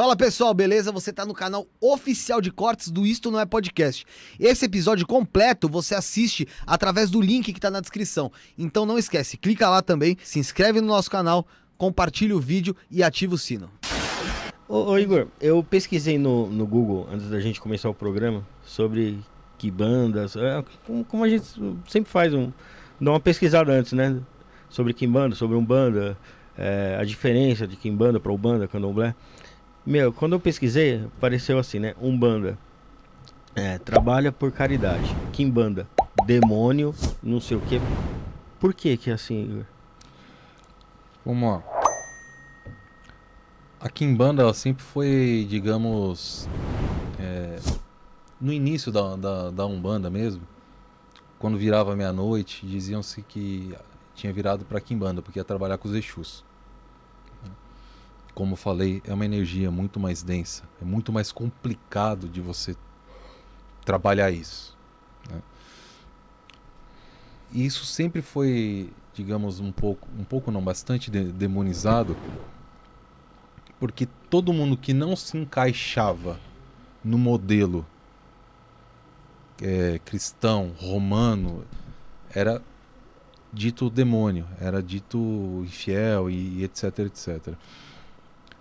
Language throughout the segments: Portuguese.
Fala pessoal, beleza? Você está no canal oficial de cortes do Isto Não É Podcast. Esse episódio completo você assiste através do link que está na descrição. Então não esquece, clica lá também, se inscreve no nosso canal, compartilha o vídeo e ativa o sino. Ô, ô Igor, eu pesquisei no, no Google, antes da gente começar o programa, sobre que bandas, é, como, como a gente sempre faz, um, dá uma pesquisada antes, né? Sobre Kimbanda, sobre Umbanda, é, a diferença de Kimbanda para Umbanda, Candomblé. Meu, quando eu pesquisei, apareceu assim, né? Umbanda. É, trabalha por caridade. Kimbanda. Demônio, não sei o quê. Por que que é assim, Igor? Vamos lá. A Kimbanda ela sempre foi, digamos, é, no início da, da, da Umbanda mesmo, quando virava meia-noite, diziam-se que tinha virado para Kimbanda, porque ia trabalhar com os Exus como falei, é uma energia muito mais densa, é muito mais complicado de você trabalhar isso. Né? E isso sempre foi, digamos, um pouco, um pouco não, bastante de demonizado, porque todo mundo que não se encaixava no modelo é, cristão, romano, era dito demônio, era dito infiel e etc, etc.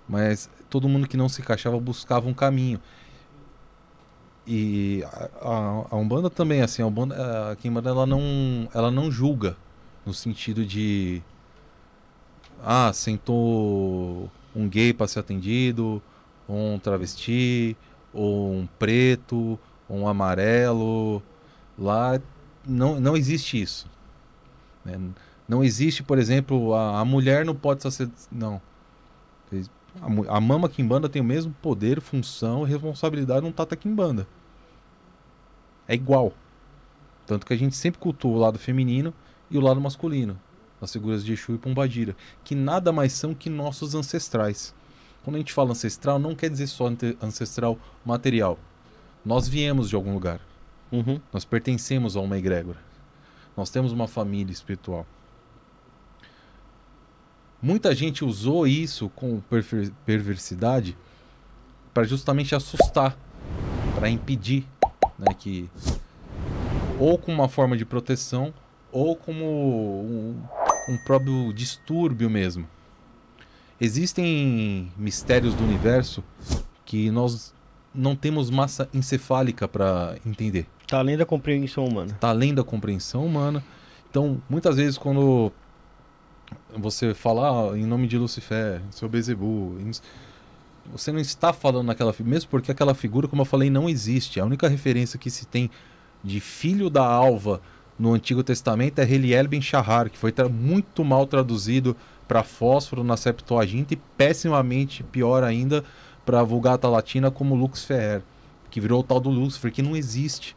Mas todo mundo que não se encaixava buscava um caminho. E a, a, a Umbanda também, assim, a Umbanda, a Kimbanda, ela não, ela não julga no sentido de ah, sentou um gay para ser atendido, ou um travesti, ou um preto, ou um amarelo. Lá não, não existe isso. Né? Não existe, por exemplo, a, a mulher não pode ser. Não. A, mama quimbanda tem o mesmo poder, função e responsabilidade de um tata quimbanda. É igual. Tanto que a gente sempre cultua o lado feminino e o lado masculino, nas figuras de Exu e Pombadira, que nada mais são que nossos ancestrais. Quando a gente fala ancestral, não quer dizer só ancestral material. Nós viemos de algum lugar. Uhum. Nós pertencemos a uma egrégora. Nós temos uma família espiritual. Muita gente usou isso com perver perversidade para justamente assustar, para impedir, né, que ou com uma forma de proteção ou como um, um próprio distúrbio mesmo. Existem mistérios do universo que nós não temos massa encefálica para entender. Está além da compreensão humana. Está além da compreensão humana. Então, muitas vezes quando você falar ah, em nome de Lucifer, seu Bezebu, você não está falando naquela figura, mesmo porque aquela figura, como eu falei, não existe. A única referência que se tem de filho da alva no Antigo Testamento é Reliel ben Shahar, que foi muito mal traduzido para fósforo na Septuaginta e pessimamente, pior ainda, para a Vulgata Latina como Lux Ferrer, que virou o tal do Lúcifer que não existe.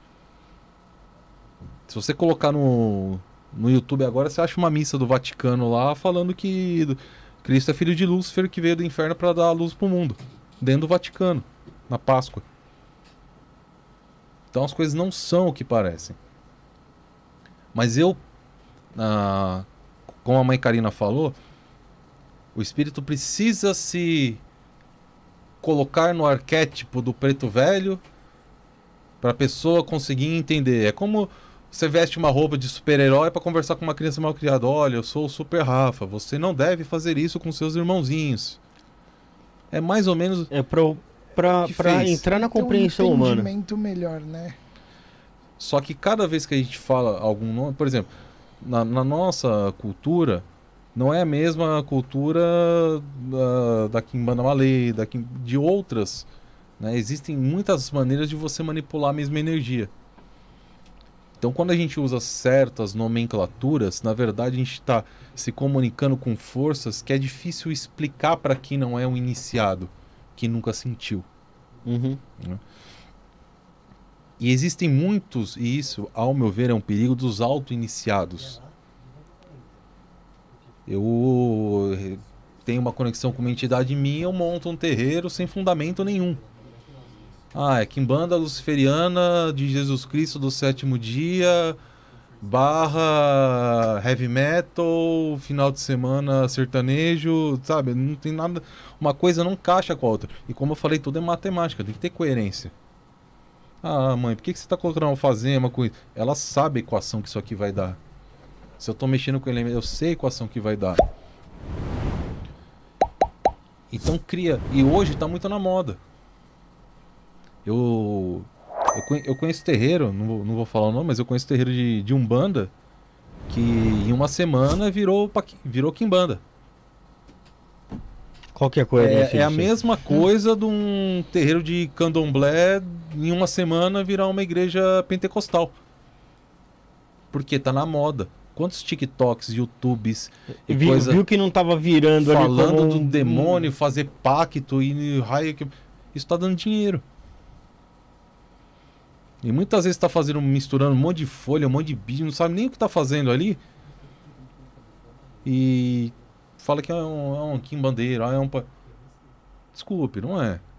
Se você colocar no, no YouTube agora você acha uma missa do Vaticano lá falando que Cristo é filho de Lúcifer que veio do inferno para dar a luz para o mundo, dentro do Vaticano, na Páscoa. Então as coisas não são o que parecem. Mas eu, ah, como a mãe Karina falou, o espírito precisa se colocar no arquétipo do preto velho para a pessoa conseguir entender. É como você veste uma roupa de super-herói para conversar com uma criança mal criada. Olha, eu sou o Super Rafa. Você não deve fazer isso com seus irmãozinhos. É mais ou menos. É para pra, entrar na compreensão um humana. melhor, né? Só que cada vez que a gente fala algum nome. Por exemplo, na, na nossa cultura, não é a mesma cultura da, da Kimbanda Malay, da, de outras. Né? Existem muitas maneiras de você manipular a mesma energia. Então, quando a gente usa certas nomenclaturas, na verdade a gente está se comunicando com forças que é difícil explicar para quem não é um iniciado, que nunca sentiu. Uhum. Né? E existem muitos, e isso, ao meu ver, é um perigo dos auto-iniciados. Eu eh, tenho uma conexão com uma entidade minha, eu monto um terreiro sem fundamento nenhum. Ah, é Quimbanda Luciferiana de Jesus Cristo do Sétimo Dia, barra heavy metal, final de semana sertanejo, sabe? Não tem nada. Uma coisa não caixa com a outra. E como eu falei, tudo é matemática, tem que ter coerência. Ah, mãe, por que, que você está colocando alfazema com isso? Ela sabe a equação que isso aqui vai dar. Se eu estou mexendo com elemento, eu sei a equação que vai dar. Então cria. E hoje está muito na moda. Eu, eu, eu conheço terreiro, não vou, não vou falar o nome, mas eu conheço terreiro de, de Umbanda que em uma semana virou, virou Kimbanda. Qual que é a coisa? É, né, é a mesma coisa de um terreiro de candomblé em uma semana virar uma igreja pentecostal. Porque tá na moda. Quantos TikToks, YouTubes e Vi, coisa... Viu que não tava virando falando ali Falando como... do demônio, fazer pacto e raio que... Isso tá dando dinheiro. E muitas vezes está fazendo, misturando um monte de folha, um monte de bicho, não sabe nem o que está fazendo ali. E fala que é um, é um Kim Bandeira, é um... Desculpe, não é.